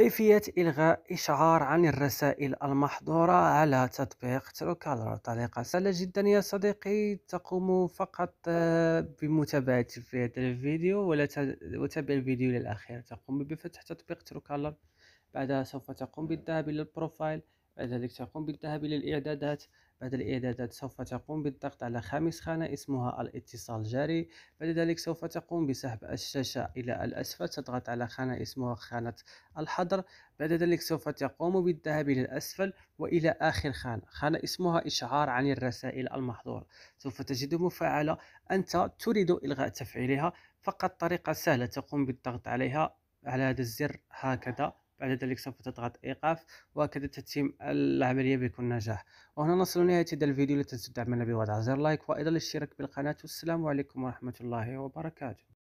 كيفية إلغاء إشعار عن الرسائل المحظورة على تطبيق تروكالر طريقة سهلة جدا يا صديقي تقوم فقط آه، بمتابعة في هذا الفيديو ولا تتابع الفيديو للأخير تقوم بفتح تطبيق تروكالر بعدها سوف تقوم بالذهاب إلى البروفايل بعد ذلك تقوم بالذهاب إلى الإعدادات بعد الإعدادات سوف تقوم بالضغط على خامس خانة اسمها الاتصال الجاري بعد ذلك سوف تقوم بسحب الشاشة إلى الأسفل تضغط على خانة اسمها خانة الحظر بعد ذلك سوف تقوم بالذهاب إلى الأسفل وإلى آخر خانة خانة اسمها إشعار عن الرسائل المحظورة سوف تجد مفاعلة أنت تريد إلغاء تفعيلها فقط طريقة سهلة تقوم بالضغط عليها على هذا الزر هكذا بعد ذلك سوف تضغط ايقاف وهكذا تتم العمليه بكل نجاح وهنا نصل لنهايه هذا الفيديو لا تنسوا دعمنا بوضع زر لايك وايضا الاشتراك بالقناه والسلام عليكم ورحمه الله وبركاته